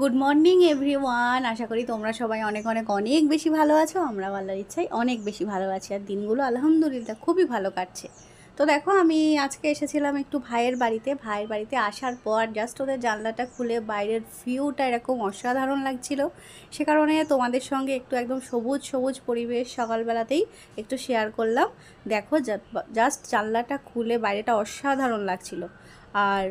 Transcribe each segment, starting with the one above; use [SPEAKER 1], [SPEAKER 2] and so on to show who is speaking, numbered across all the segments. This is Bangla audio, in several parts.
[SPEAKER 1] গুড মর্নিং এভরিওয়ান আশা করি তোমরা সবাই অনেক অনেক অনেক বেশি ভালো আছো আমরা আল্লাহর ইচ্ছায় অনেক বেশি ভালো আছি আর দিনগুলো আলহামদুলিল্লাহ খুবই ভালো কাটছে তো দেখো আমি আজকে এসেছিলাম একটু ভাইয়ের বাড়িতে ভাইয়ের বাড়িতে আসার পর জাস্ট ওদের জানলাটা খুলে বাইরের ভিউটা এরকম অসাধারণ লাগছিল সে কারণে তোমাদের সঙ্গে একটু একদম সবুজ সবুজ পরিবেশ সকালবেলাতেই একটু শেয়ার করলাম দেখো জাস্ট জানলাটা খুলে বাইরেটা অসাধারণ লাগছিলো আর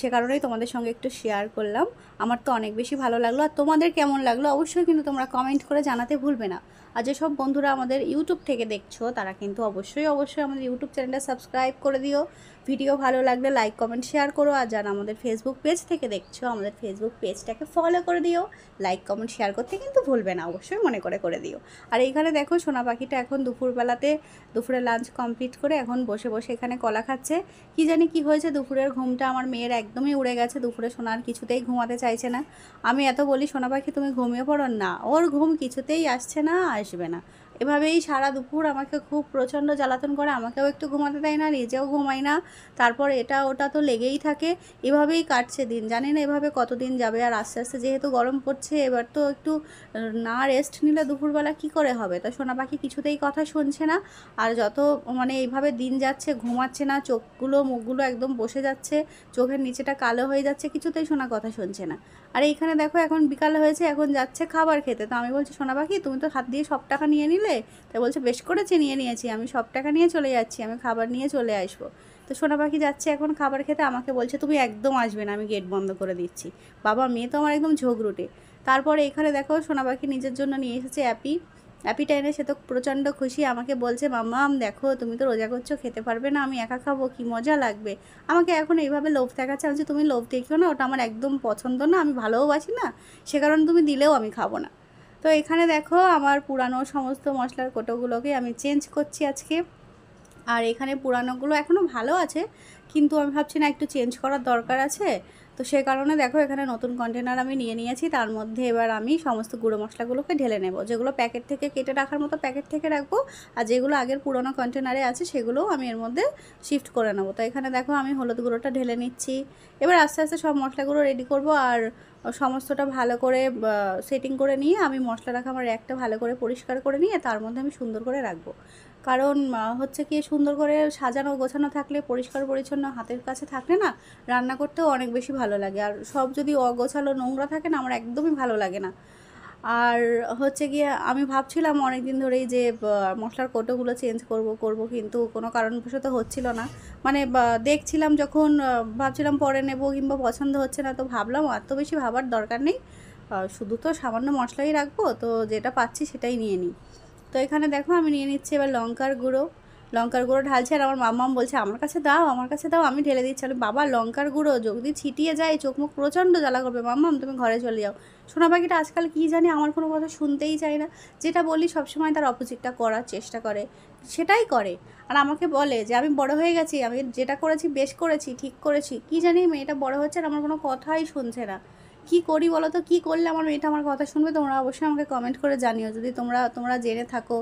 [SPEAKER 1] সে কারণেই তোমাদের সঙ্গে একটু শেয়ার করলাম আমার তো অনেক বেশি ভালো লাগলো আর তোমাদের কেমন লাগলো অবশ্যই কিন্তু তোমরা কমেন্ট করে জানাতে ভুলবে না আর যেসব বন্ধুরা আমাদের ইউটিউব থেকে দেখছো তারা কিন্তু অবশ্যই অবশ্যই আমাদের ইউটিউব চ্যানেলটা সাবস্ক্রাইব করে দিও ভিডিও ভালো লাগলে লাইক কমেন্ট শেয়ার করো আর যারা আমাদের ফেসবুক পেজ থেকে দেখছো আমাদের ফেসবুক পেজটাকে ফলো করে দিও লাইক কমেন্ট শেয়ার করতে কিন্তু ভুলবে না অবশ্যই মনে করে করে দিও আর এইখানে দেখো সোনা পাখিটা এখন দুপুরবেলাতে দুপুরে লাঞ্চ কমপ্লিট করে এখন বসে বসে এখানে কলা খাচ্ছে কি জানি কি হয়েছে দুপুরের ঘুম ঘুমটা আমার মেয়ের একদমই উড়ে গেছে দুপুরে সোনার কিছুতেই ঘুমাতে চাইছে না আমি এত বলি সোনা পাখি তুমি ঘুমিয়ে পড়ো না ওর ঘুম কিছুতেই আসছে না আসবে না এভাবেই সারা দুপুর আমাকে খুব প্রচণ্ড জ্বালাতন করে আমাকেও একটু ঘুমাতে দেয় না নিজেও ঘুমাই না তারপর এটা ওটা তো লেগেই থাকে এভাবেই কাটছে দিন জানি না এভাবে কতদিন যাবে আর আস্তে আস্তে যেহেতু গরম পড়ছে এবার তো একটু না রেস্ট নিলে দুপুরবেলা কি করে হবে তা সোনা পাখি কিছুতেই কথা শুনছে না আর যত মানে এইভাবে দিন যাচ্ছে ঘুমাচ্ছে না চোখগুলো মুখগুলো একদম বসে যাচ্ছে চোখের নিচেটা কালো হয়ে যাচ্ছে কিছুতেই সোনা কথা শুনছে না আর এইখানে দেখো এখন বিকাল হয়েছে এখন যাচ্ছে খাবার খেতে তো আমি বলছি সোনা পাখি তুমি তো হাত দিয়ে সব টাকা নিয়ে নিলে করবে তাই বলছে বেশ করেছে নিয়ে নিয়েছি আমি সব টাকা নিয়ে চলে যাচ্ছি আমি খাবার নিয়ে চলে আসবো তো সোনা পাখি যাচ্ছে এখন খাবার খেতে আমাকে বলছে তুমি একদম আসবে না আমি গেট বন্ধ করে দিচ্ছি বাবা মেয়ে তো আমার একদম রুটে তারপরে এখানে দেখো সোনা পাখি নিজের জন্য নিয়ে এসেছে অ্যাপি অ্যাপিটা এনে সে তো প্রচণ্ড খুশি আমাকে বলছে মাম্মাম দেখো তুমি তো রোজা করছো খেতে পারবে না আমি একা খাবো কি মজা লাগবে আমাকে এখন এইভাবে লোভ দেখাচ্ছে আমি তুমি লোভ দেখিও না ওটা আমার একদম পছন্দ না আমি ভালোবাসি না সে কারণে তুমি দিলেও আমি খাবো না তো এখানে দেখো আমার পুরানো সমস্ত মশলার কোটোগুলোকে আমি চেঞ্জ করছি আজকে আর এখানে পুরানোগুলো এখনও ভালো আছে কিন্তু আমি ভাবছি না একটু চেঞ্জ করার দরকার আছে তো সে কারণে দেখো এখানে নতুন কন্টেনার আমি নিয়ে নিয়েছি তার মধ্যে এবার আমি সমস্ত গুঁড়ো মশলাগুলোকে ঢেলে নেব যেগুলো প্যাকেট থেকে কেটে রাখার মতো প্যাকেট থেকে রাখবো আর যেগুলো আগের পুরোনো কন্টেনারে আছে সেগুলোও আমি এর মধ্যে শিফট করে নেবো তো এখানে দেখো আমি হলুদ গুঁড়োটা ঢেলে নিচ্ছি এবার আস্তে আস্তে সব মশলাগুলো রেডি করব আর সমস্তটা ভালো করে সেটিং করে নিয়ে আমি মশলা রাখা আমার একটা ভালো করে পরিষ্কার করে নিয়ে তার মধ্যে আমি সুন্দর করে রাখবো কারণ হচ্ছে কি সুন্দর করে সাজানো গোছানো থাকলে পরিষ্কার পরিচ্ছন্ন হাতের কাছে থাকলে না রান্না করতেও অনেক বেশি ভালো লাগে আর সব যদি অগোছালো নোংরা থাকে না আমার একদমই ভালো লাগে না আর হচ্ছে গিয়ে আমি ভাবছিলাম অনেক দিন ধরেই যে মশলার কোটোগুলো চেঞ্জ করব করব কিন্তু কোনো কারণবশত হচ্ছিল না মানে দেখছিলাম যখন ভাবছিলাম পরে নেব কিংবা পছন্দ হচ্ছে না তো ভাবলাম এত বেশি ভাবার দরকার নেই শুধু তো সামান্য মশলাই রাখবো তো যেটা পাচ্ছি সেটাই নিয়ে নিই তো এখানে দেখো আমি নিয়ে নিচ্ছি এবার লঙ্কার গুঁড়ো লঙ্কার গুঁড়ো ঢালছে আর আমার মাম্মাম বলছে আমার কাছে দাও আমার কাছে দাও আমি ঢেলে দিচ্ছি আমি বাবা লঙ্কার গুঁড়ো যদি ছিটিয়ে যায় চোখ মুখ প্রচণ্ড জ্বালা করবে মাম্মাম তুমি ঘরে চলে যাও সোনা পাখিটা আজকাল কী জানি আমার কোনো কথা শুনতেই চায় না যেটা বলি সবসময় তার অপোজিটটা করার চেষ্টা করে সেটাই করে আর আমাকে বলে যে আমি বড় হয়ে গেছি আমি যেটা করেছি বেশ করেছি ঠিক করেছি কী জানি মেয়েটা বড় হচ্ছে আর আমার কোনো কথাই শুনছে না কি করি বলো তো কী করলে আমার মেয়েটা আমার কথা শুনবে তোমরা অবশ্যই আমাকে কমেন্ট করে জানিও যদি তোমরা তোমরা জেনে থাকো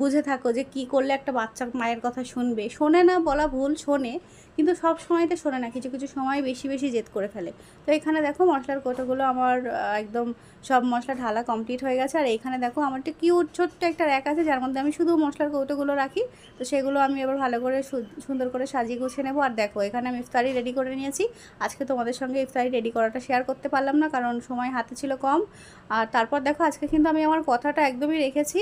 [SPEAKER 1] বুঝে থাকো যে কি করলে একটা বাচ্চা মায়ের কথা শুনবে শোনে না বলা ভুল শোনে কিন্তু সব সময়তে শোনে না কিছু কিছু সময় বেশি বেশি জেদ করে ফেলে তো এখানে দেখো মশলার কোটোগুলো আমার একদম সব মশলা ঢালা কমপ্লিট হয়ে গেছে আর এইখানে দেখো আমার একটা কিউট ছোট্ট একটা র্যাক আছে যার মধ্যে আমি শুধু মশলার কৌটোগুলো রাখি তো সেগুলো আমি এবার ভালো করে সুন্দর করে সাজিয়ে গুছিয়ে নেবো আর দেখো এখানে আমি ইফতারি রেডি করে নিয়েছি আজকে তোমাদের সঙ্গে ইফতারি রেডি করাটা শেয়ার করতে পারলাম না কারণ সময় হাতে ছিল কম আর তারপর দেখো আজকে কিন্তু আমি আমার কথাটা একদমই রেখেছি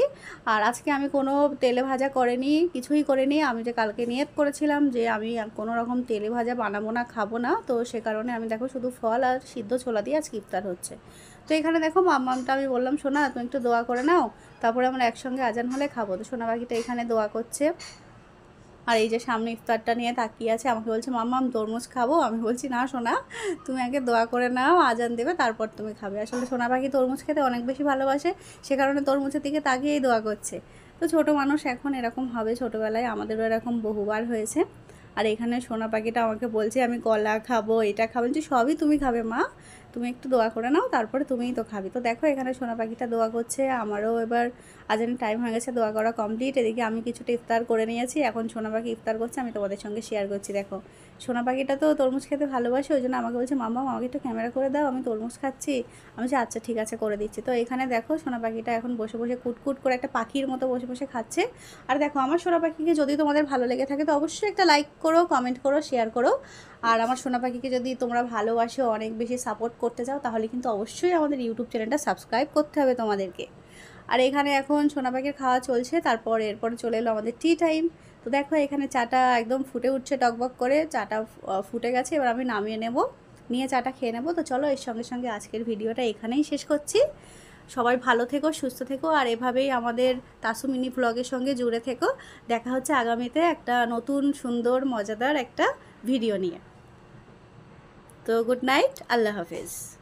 [SPEAKER 1] আর আজকে আমি কোনো তেলে ভাজা করেনি কিছুই করিনি আমি যে কালকে নিয়ত করেছিলাম যে আমি কোনো রকম রকম তেলে ভাজা বানাবো না খাবো না তো সে কারণে আমি দেখো শুধু ফল আর সিদ্ধ ছোলা দিয়ে আজকে ইফতার হচ্ছে তো এখানে দেখো মাম্মামটা আমি বললাম সোনা তুমি একটু দোয়া করে নাও তারপরে আমরা একসঙ্গে আজান হলে খাবো তো সোনা পাখিটা এখানে দোয়া করছে আর এই যে সামনে ইফতারটা নিয়ে তাকিয়ে আছে আমাকে বলছে মাম্মাম তরমুজ খাবো আমি বলছি না সোনা তুমি আগে দোয়া করে নাও আজান দেবে তারপর তুমি খাবে আসলে সোনা পাখি তরমুজ খেতে অনেক বেশি ভালোবাসে সে কারণে তরমুজের দিকে তাকিয়েই দোয়া করছে তো ছোট মানুষ এখন এরকম হবে ছোটোবেলায় আমাদেরও এরকম বহুবার হয়েছে আর এখানে সোনা পাখিটা আমাকে বলছে আমি কলা খাবো এটা খাবো যে সবই তুমি খাবে মা তুমি একটু দোয়া করে নাও তারপরে তুমিই তো খাবি তো দেখো এখানে সোনা পাখিটা দোয়া করছে আমারও এবার আজ টাইম হয়ে গেছে দোয়া করা কমপ্লিট এদিকে আমি কিছুটা ইফতার করে নিয়েছি এখন সোনা পাখি ইফতার করছে আমি তোমাদের সঙ্গে শেয়ার করছি দেখো সোনা পাখিটা তো তরমুজ খেতে ভালোবাসে ওই জন্য আমাকে বলছে মামা আমাকে একটু ক্যামেরা করে দাও আমি তরমুজ খাচ্ছি আমি বলছি আচ্ছা ঠিক আছে করে দিচ্ছি তো এখানে দেখো সোনা পাখিটা এখন বসে বসে কুটকুট করে একটা পাখির মতো বসে বসে খাচ্ছে আর দেখো আমার সোনা পাখিকে যদি তোমাদের ভালো লেগে থাকে তো অবশ্যই একটা লাইক করো কমেন্ট করো শেয়ার করো আর আমার সোনা পাখিকে যদি তোমরা ভালোবাসো অনেক বেশি সাপোর্ট করতে চাও তাহলে কিন্তু অবশ্যই আমাদের ইউটিউব চ্যানেলটা সাবস্ক্রাইব করতে হবে তোমাদেরকে আর এখানে এখন সোনা পাখির খাওয়া চলছে তারপর এরপর চলে এলো আমাদের টি টাইম তো দেখো এখানে চাটা একদম ফুটে উঠছে টকবক করে চাটা ফুটে গেছে এবার আমি নামিয়ে নেব নিয়ে চাটা খেয়ে নেবো তো চলো এর সঙ্গে সঙ্গে আজকের ভিডিওটা এখানেই শেষ করছি সবাই ভালো থেকো সুস্থ থেকো আর এভাবেই আমাদের তাসুমিনি ব্লগের সঙ্গে জুড়ে থেকো দেখা হচ্ছে আগামীতে একটা নতুন সুন্দর মজাদার একটা ভিডিও নিয়ে তো গুড নাইট আল্লাহ হাফিজ